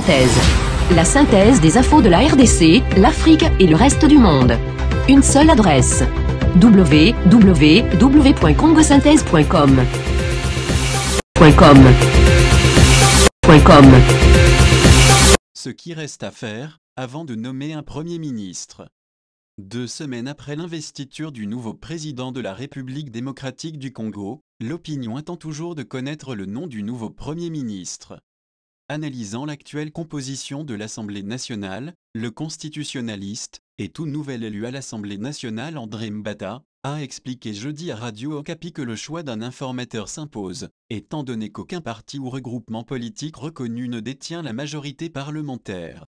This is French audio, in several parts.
synthèse. La synthèse des infos de la RDC, l'Afrique et le reste du monde. Une seule adresse www.congosynthèse.com. Ce qui reste à faire avant de nommer un Premier ministre. Deux semaines après l'investiture du nouveau président de la République démocratique du Congo, l'opinion attend toujours de connaître le nom du nouveau Premier ministre analysant l'actuelle composition de l'Assemblée nationale, le constitutionnaliste et tout nouvel élu à l'Assemblée nationale André Mbata a expliqué jeudi à Radio Okapi que le choix d'un informateur s'impose, étant donné qu'aucun parti ou regroupement politique reconnu ne détient la majorité parlementaire.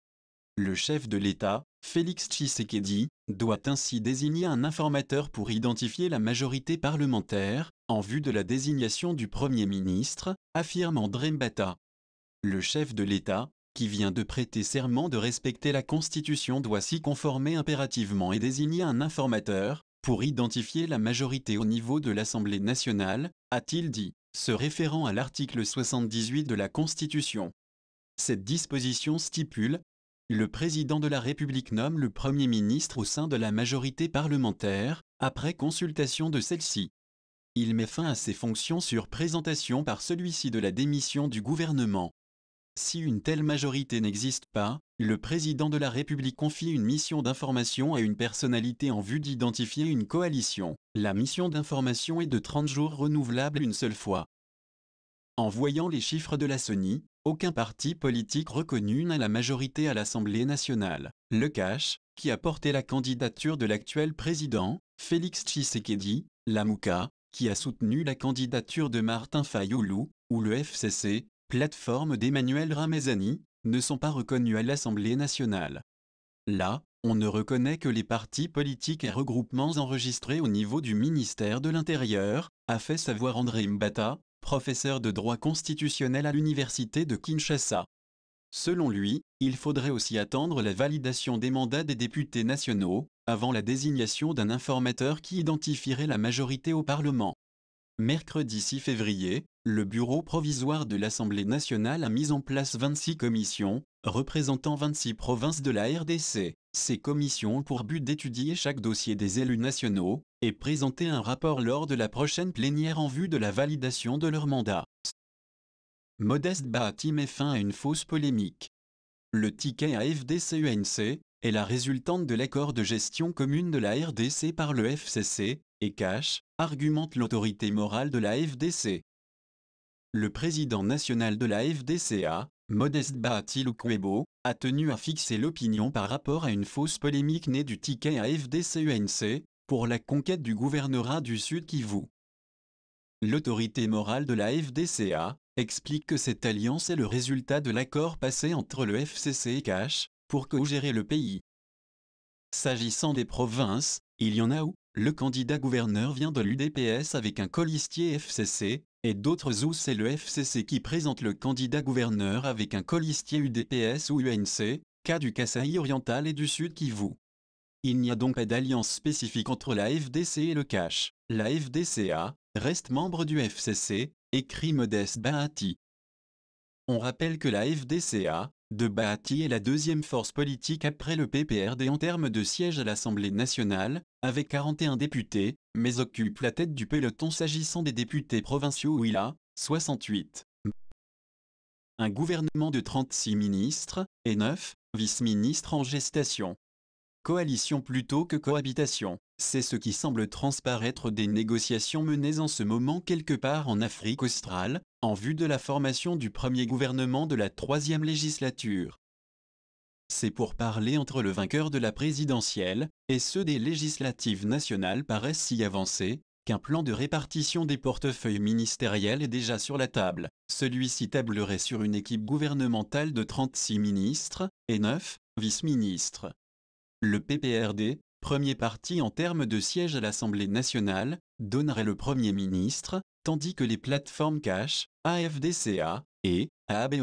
Le chef de l'État, Félix Tshisekedi, doit ainsi désigner un informateur pour identifier la majorité parlementaire, en vue de la désignation du Premier ministre, affirme André Mbata. Le chef de l'État, qui vient de prêter serment de respecter la Constitution doit s'y conformer impérativement et désigner un informateur, pour identifier la majorité au niveau de l'Assemblée nationale, a-t-il dit, se référant à l'article 78 de la Constitution. Cette disposition stipule le président de la République nomme le Premier ministre au sein de la majorité parlementaire, après consultation de celle-ci. Il met fin à ses fonctions sur présentation par celui-ci de la démission du gouvernement. Si une telle majorité n'existe pas, le président de la République confie une mission d'information à une personnalité en vue d'identifier une coalition. La mission d'information est de 30 jours renouvelable une seule fois. En voyant les chiffres de la CENI, aucun parti politique reconnu n'a la majorité à l'Assemblée nationale. Le cash, qui a porté la candidature de l'actuel président, Félix Tshisekedi, la MUCA, qui a soutenu la candidature de Martin Fayoulou, ou le FCC, plateforme d'Emmanuel Ramazani, ne sont pas reconnus à l'Assemblée nationale. Là, on ne reconnaît que les partis politiques et regroupements enregistrés au niveau du ministère de l'Intérieur, a fait savoir André Mbata, professeur de droit constitutionnel à l'Université de Kinshasa. Selon lui, il faudrait aussi attendre la validation des mandats des députés nationaux, avant la désignation d'un informateur qui identifierait la majorité au Parlement. Mercredi 6 février, le Bureau provisoire de l'Assemblée nationale a mis en place 26 commissions, représentant 26 provinces de la RDC. Ces commissions ont pour but d'étudier chaque dossier des élus nationaux et présenter un rapport lors de la prochaine plénière en vue de la validation de leur mandat. Modeste Bahati met fin à une fausse polémique. Le ticket AFDC-UNC e est la résultante de l'accord de gestion commune de la RDC par le FCC, et cash, argumente l'autorité morale de la FDC. Le président national de la FDCA, Modeste Bahati-Lukwebo, a tenu à fixer l'opinion par rapport à une fausse polémique née du ticket à FDC-UNC, e pour la conquête du gouvernorat du Sud Kivu. L'autorité morale de la FDCA explique que cette alliance est le résultat de l'accord passé entre le FCC et Cash pour co-gérer le pays. S'agissant des provinces, il y en a où le candidat gouverneur vient de l'UDPS avec un colistier FCC, et d'autres où c'est le FCC qui présente le candidat gouverneur avec un colistier UDPS ou UNC, cas du Kasaï oriental et du Sud Kivu. Il n'y a donc pas d'alliance spécifique entre la FDC et le CACH. La FDCA reste membre du FCC, écrit Modeste Baati. » On rappelle que la FDCA de Baati est la deuxième force politique après le PPRD en termes de siège à l'Assemblée nationale, avec 41 députés, mais occupe la tête du peloton s'agissant des députés provinciaux où il a 68. Un gouvernement de 36 ministres et 9 vice-ministres en gestation. Coalition plutôt que cohabitation, c'est ce qui semble transparaître des négociations menées en ce moment quelque part en Afrique australe, en vue de la formation du premier gouvernement de la troisième législature. C'est pour parler entre le vainqueur de la présidentielle et ceux des législatives nationales paraissent si avancés qu'un plan de répartition des portefeuilles ministériels est déjà sur la table. Celui-ci tablerait sur une équipe gouvernementale de 36 ministres et 9 vice-ministres. Le PPRD, premier parti en termes de siège à l'Assemblée nationale, donnerait le Premier ministre tandis que les plateformes Cash, AFDCA et AAB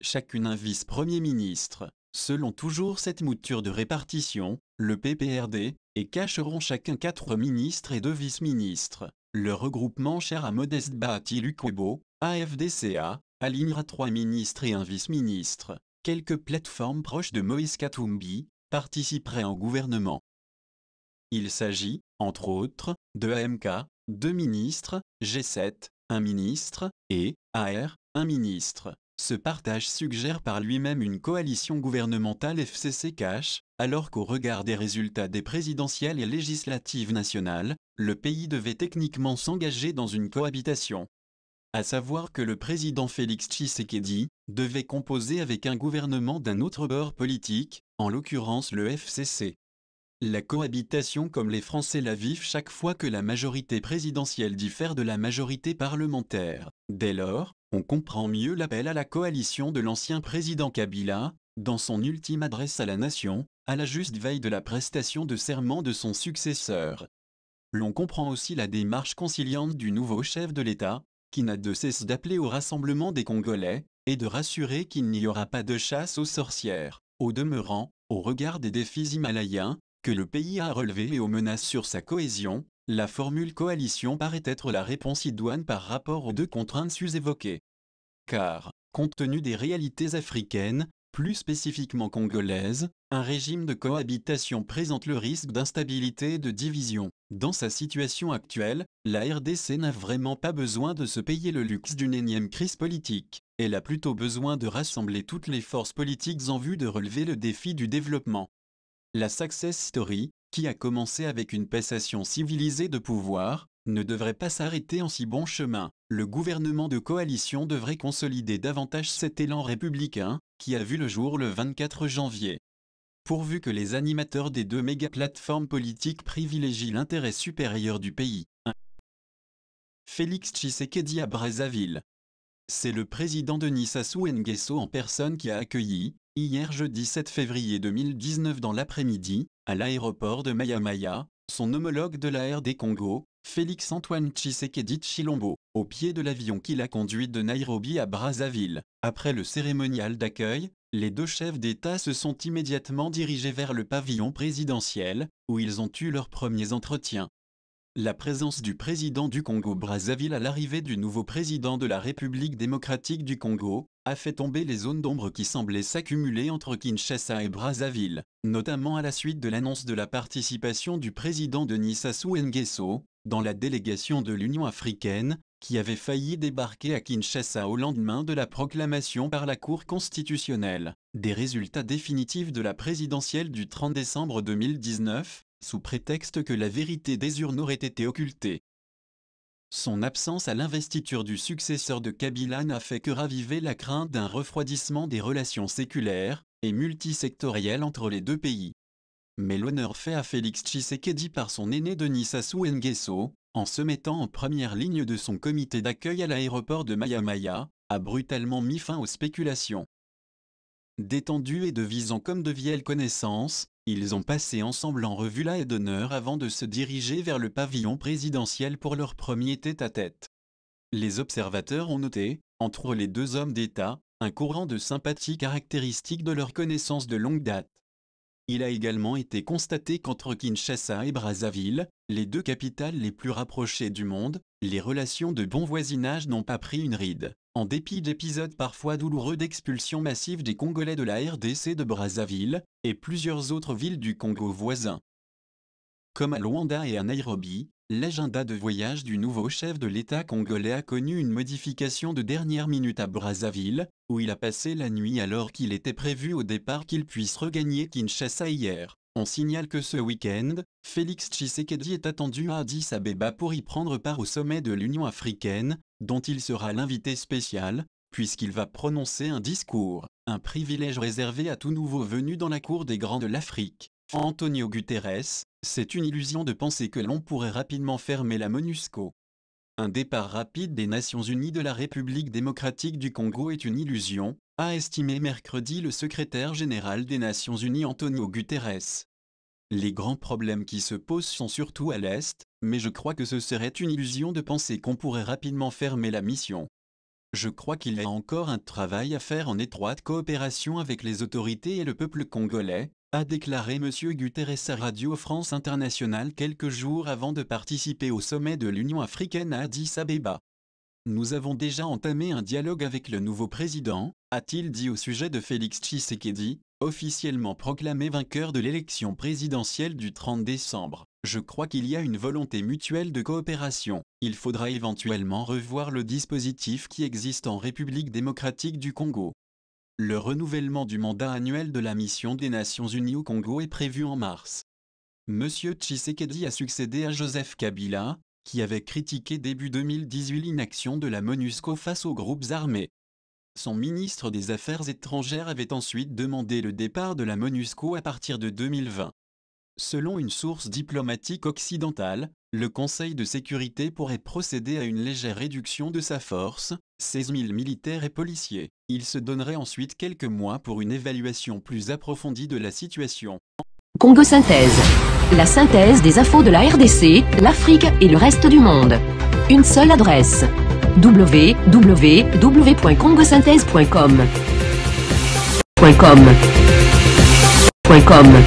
chacune un vice-premier ministre. Selon toujours cette mouture de répartition, le PPRD et cacheront chacun quatre ministres et deux vice-ministres. Le regroupement cher à Modeste Bahati Lukwebo, AFDCA, alignera trois ministres et un vice-ministre. Quelques plateformes proches de Moïse Katumbi participeraient en gouvernement. Il s'agit, entre autres, de AMK, deux ministres, G7, un ministre, et AR, un ministre. Ce partage suggère par lui-même une coalition gouvernementale FCC cash, alors qu'au regard des résultats des présidentielles et législatives nationales, le pays devait techniquement s'engager dans une cohabitation. À savoir que le président Félix Tshisekedi devait composer avec un gouvernement d'un autre bord politique, en l'occurrence le FCC. La cohabitation comme les Français la vivent chaque fois que la majorité présidentielle diffère de la majorité parlementaire. Dès lors, on comprend mieux l'appel à la coalition de l'ancien président Kabila, dans son ultime adresse à la nation, à la juste veille de la prestation de serment de son successeur. L'on comprend aussi la démarche conciliante du nouveau chef de l'État, qui n'a de cesse d'appeler au rassemblement des Congolais, et de rassurer qu'il n'y aura pas de chasse aux sorcières. aux demeurants, au regard des défis himalayens, que le pays a relevé et aux menaces sur sa cohésion, la formule coalition paraît être la réponse idoine par rapport aux deux contraintes sus-évoquées. Car, compte tenu des réalités africaines, plus spécifiquement congolaises, un régime de cohabitation présente le risque d'instabilité et de division. Dans sa situation actuelle, la RDC n'a vraiment pas besoin de se payer le luxe d'une énième crise politique. Elle a plutôt besoin de rassembler toutes les forces politiques en vue de relever le défi du développement. La success story, qui a commencé avec une passation civilisée de pouvoir, ne devrait pas s'arrêter en si bon chemin. Le gouvernement de coalition devrait consolider davantage cet élan républicain, qui a vu le jour le 24 janvier. Pourvu que les animateurs des deux méga-plateformes politiques privilégient l'intérêt supérieur du pays. Félix Tshisekedi à Brazzaville. C'est le président Denis Sassou Nguesso en personne qui a accueilli, hier jeudi 7 février 2019 dans l'après-midi, à l'aéroport de Mayamaya, son homologue de la RD Congo, Félix-Antoine Tshisekedi Chilombo, au pied de l'avion qui l'a conduit de Nairobi à Brazzaville. Après le cérémonial d'accueil, les deux chefs d'État se sont immédiatement dirigés vers le pavillon présidentiel, où ils ont eu leurs premiers entretiens. La présence du président du Congo-Brazzaville à l'arrivée du nouveau président de la République démocratique du Congo a fait tomber les zones d'ombre qui semblaient s'accumuler entre Kinshasa et Brazzaville, notamment à la suite de l'annonce de la participation du président Denis Sassou Nguesso dans la délégation de l'Union africaine, qui avait failli débarquer à Kinshasa au lendemain de la proclamation par la Cour constitutionnelle des résultats définitifs de la présidentielle du 30 décembre 2019, sous prétexte que la vérité des urnes aurait été occultée. Son absence à l'investiture du successeur de Kabila n'a fait que raviver la crainte d'un refroidissement des relations séculaires et multisectorielles entre les deux pays. Mais l'honneur fait à Félix Tshisekedi par son aîné Denis Sassou Nguesso, en se mettant en première ligne de son comité d'accueil à l'aéroport de Mayamaya, a brutalement mis fin aux spéculations. Détendu et de visant comme de vieilles connaissances, ils ont passé ensemble en revue la haie d'honneur avant de se diriger vers le pavillon présidentiel pour leur premier tête-à-tête. -tête. Les observateurs ont noté, entre les deux hommes d'État, un courant de sympathie caractéristique de leur connaissance de longue date. Il a également été constaté qu'entre Kinshasa et Brazzaville, les deux capitales les plus rapprochées du monde, les relations de bon voisinage n'ont pas pris une ride. En dépit d'épisodes parfois douloureux d'expulsion massive des Congolais de la RDC de Brazzaville et plusieurs autres villes du Congo voisin. Comme à Luanda et à Nairobi, l'agenda de voyage du nouveau chef de l'État congolais a connu une modification de dernière minute à Brazzaville, où il a passé la nuit alors qu'il était prévu au départ qu'il puisse regagner Kinshasa hier. On signale que ce week-end, Félix Tshisekedi est attendu à Addis Abeba pour y prendre part au sommet de l'Union africaine, dont il sera l'invité spécial, puisqu'il va prononcer un discours, un privilège réservé à tout nouveau venu dans la cour des grands de l'Afrique. Antonio Guterres, c'est une illusion de penser que l'on pourrait rapidement fermer la MONUSCO. Un départ rapide des Nations Unies de la République démocratique du Congo est une illusion, a estimé mercredi le secrétaire général des Nations Unies Antonio Guterres. Les grands problèmes qui se posent sont surtout à l'Est, mais je crois que ce serait une illusion de penser qu'on pourrait rapidement fermer la mission. Je crois qu'il y a encore un travail à faire en étroite coopération avec les autorités et le peuple congolais, a déclaré M. Guterres à Radio France Internationale quelques jours avant de participer au sommet de l'Union africaine à Addis Abeba. Nous avons déjà entamé un dialogue avec le nouveau président, a-t-il dit au sujet de Félix Tshisekedi, officiellement proclamé vainqueur de l'élection présidentielle du 30 décembre. Je crois qu'il y a une volonté mutuelle de coopération. Il faudra éventuellement revoir le dispositif qui existe en République démocratique du Congo. Le renouvellement du mandat annuel de la mission des Nations Unies au Congo est prévu en mars. M. Tshisekedi a succédé à Joseph Kabila, qui avait critiqué début 2018 l'inaction de la MONUSCO face aux groupes armés. Son ministre des Affaires étrangères avait ensuite demandé le départ de la MONUSCO à partir de 2020. Selon une source diplomatique occidentale, le Conseil de sécurité pourrait procéder à une légère réduction de sa force, 16 000 militaires et policiers. Il se donnerait ensuite quelques mois pour une évaluation plus approfondie de la situation. Congo Synthèse. La synthèse des infos de la RDC, l'Afrique et le reste du monde. Une seule adresse www.congosynthèse.com.